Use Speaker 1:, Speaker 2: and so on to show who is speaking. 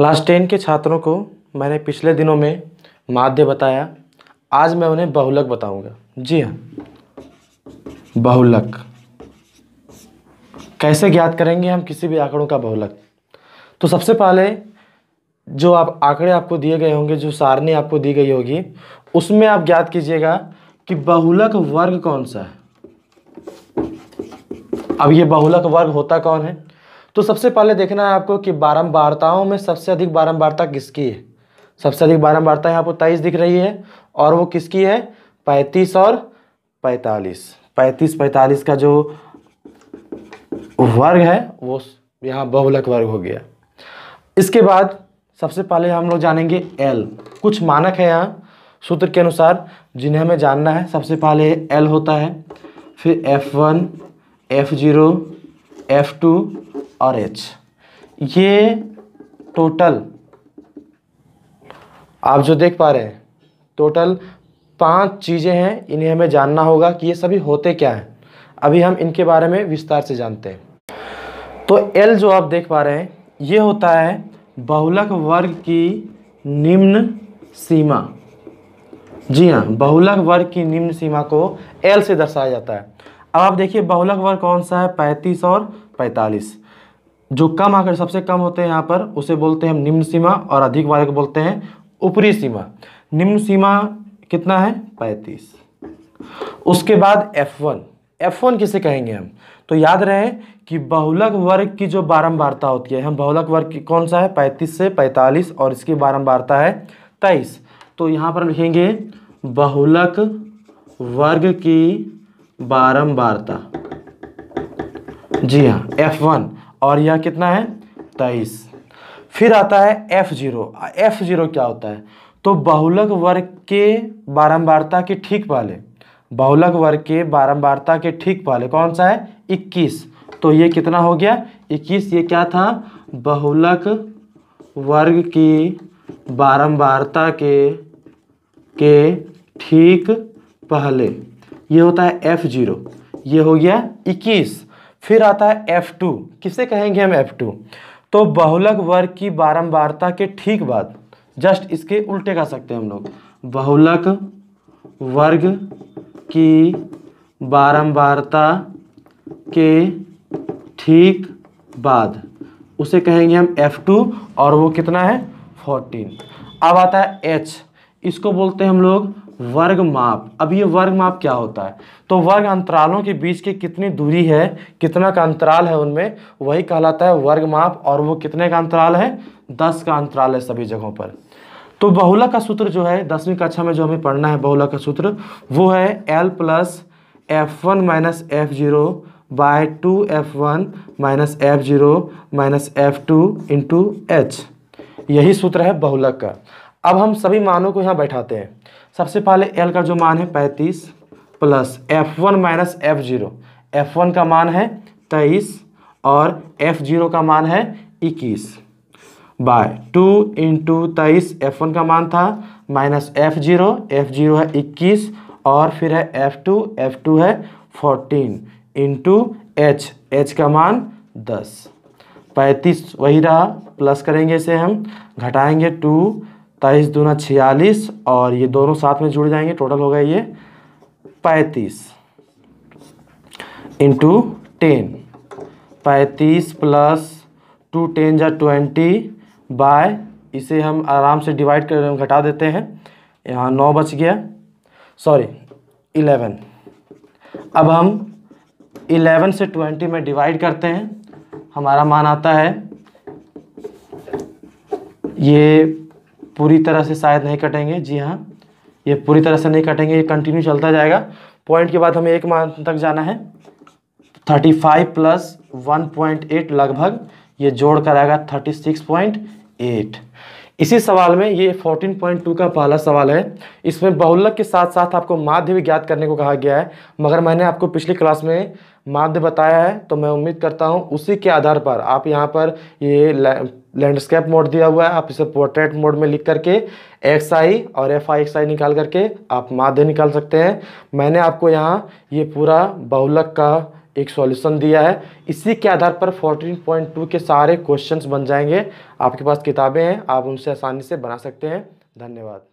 Speaker 1: class ten के छात्रों को मैंने पिछले दिनों में माध्य बताया आज मैं उन्हें बहुलक बताऊंगा जी हाँ बहुलक कैसे ज्ञात करेंगे हम किसी भी आंकड़ों का बहुलक तो सबसे पहले जो आप आंकड़े आपको दिए गए होंगे जो सारणी आपको दी गई होगी उसमें आप ज्ञात कीजिएगा कि बहुलक वर्ग कौन सा है अब ये बहुलक वर्ग होता कौन है तो सबसे पहले देखना है आपको कि बारंबारताओं में सबसे अधिक बारंबारता किसकी है सबसे अधिक बारंबारता यहाँ पर तेईस दिख रही है और वो किसकी है पैंतीस और पैंतालीस पैंतीस पैंतालीस का जो वर्ग है वो यहाँ बहुलक वर्ग हो गया इसके बाद सबसे पहले हम लोग जानेंगे एल कुछ मानक है यहाँ सूत्र के अनुसार जिन्हें हमें जानना है सबसे पहले एल होता है फिर F one F zero F two और एच ये टोटल आप जो देख पा रहे हैं टोटल पांच चीज़ें हैं इन्हें हमें जानना होगा कि ये सभी होते क्या हैं अभी हम इनके बारे में विस्तार से जानते हैं तो एल जो आप देख पा रहे हैं ये होता है बहुलक वर्ग की निम्न सीमा जी हाँ बहुलक वर्ग की निम्न सीमा को एल से दर्शाया जाता है अब आप देखिए बहुलक वर्ग कौन सा है पैंतीस और पैंतालीस जो कम आकर सबसे कम होते हैं यहाँ पर उसे बोलते हैं हम निम्न सीमा और अधिक वाले को बोलते हैं ऊपरी सीमा निम्न सीमा कितना है पैंतीस उसके बाद एफ वन एफ वन किसे कहेंगे हम तो याद रहे कि बहुलक वर्ग की जो बारंबारता होती है हम बहुलक वर्ग की कौन सा है पैंतीस से पैंतालीस और इसकी बारंबारता है तेईस तो यहाँ पर लिखेंगे बहुलक वर्ग की बारंबारता जी हाँ एफ वन और यह कितना है तेईस फिर आता है एफ जीरो एफ जीरो क्या होता है तो बहुलक वर्ग के बारंबारता के ठीक पहले बहुलक वर्ग के बारंबारता के ठीक पहले कौन सा है इक्कीस तो ये कितना हो गया इक्कीस ये क्या था बहुलक वर्ग की बारंबारता के के ठीक पहले ये होता है एफ जीरो ये हो गया इक्कीस फिर आता है एफ टू किसे कहेंगे हम एफ टू तो बहुलक वर्ग की बारंबारता के ठीक बाद जस्ट इसके उल्टे कह सकते हैं हम लोग बहुलक वर्ग की बारंबारता के ठीक बाद उसे कहेंगे हम F2 और वो कितना है 14 अब आता है H इसको बोलते हैं हम लोग वर्ग माप अब ये वर्ग माप क्या होता है तो वर्ग अंतरालों के बीच की कितनी दूरी है कितना का अंतराल है उनमें वही कहलाता है वर्ग माप और वो कितने का अंतराल है दस का अंतराल है सभी जगहों पर तो बहुला का सूत्र जो है दसवीं कक्षा में जो हमें पढ़ना है बहुला का सूत्र वो है L plus F one minus F zero by two F one minus F zero minus F two into H यही सूत्र है बहुलक का अब हम सभी मानों को यहाँ बैठाते हैं सबसे पहले एल का जो मान है पैंतीस plus F one minus F zero F one का मान है तेईस और एफ जीरो का मान है इक्कीस बाय टू इंटू तेईस एफ वन का मान था minus F zero F zero है इक्कीस और फिर है एफ टू एफ टू है फोर्टीन इंटू एच एच का मान दस पैंतीस वही रहा प्लस करेंगे इसे हम घटाएंगे टू तेईस दूना छियालीस और ये दोनों साथ में जुड़ जाएंगे टोटल हो गया ये पैंतीस इंटू टेन पैंतीस प्लस टू टेन या ट्वेंटी बाय इसे हम आराम से डिवाइड कर घटा देते हैं यहाँ नौ बच गया सॉरी इलेवन अब हम इलेवन से ट्वेंटी में डिवाइड करते हैं हमारा मान आता है ये पूरी तरह से शायद नहीं कटेंगे जी हाँ ये पूरी तरह से नहीं कटेंगे ये कंटिन्यू चलता जाएगा पॉइंट के बाद हमें एक मान तक जाना है thirty five plus one point eight लगभग ये जोड़ कर आएगा थर्टी सिक्स पॉइंट एट इसी सवाल में ये 14.2 का पहला सवाल है इसमें बहुलक के साथ साथ आपको माध्य भी ज्ञात करने को कहा गया है मगर मैंने आपको पिछली क्लास में माध्य बताया है तो मैं उम्मीद करता हूँ उसी के आधार पर आप यहाँ पर ये लैंडस्केप मोड दिया हुआ है आप इसे पोर्ट्रेट मोड में लिख करके एक्स आई और एफ आई एक्स आई निकाल करके आप माध्य निकाल सकते हैं मैंने आपको यहाँ ये पूरा बहुलक का एक सॉल्यूशन दिया है इसी के आधार पर 14.2 के सारे क्वेश्चंस बन जाएंगे आपके पास किताबें हैं आप उनसे आसानी से बना सकते हैं धन्यवाद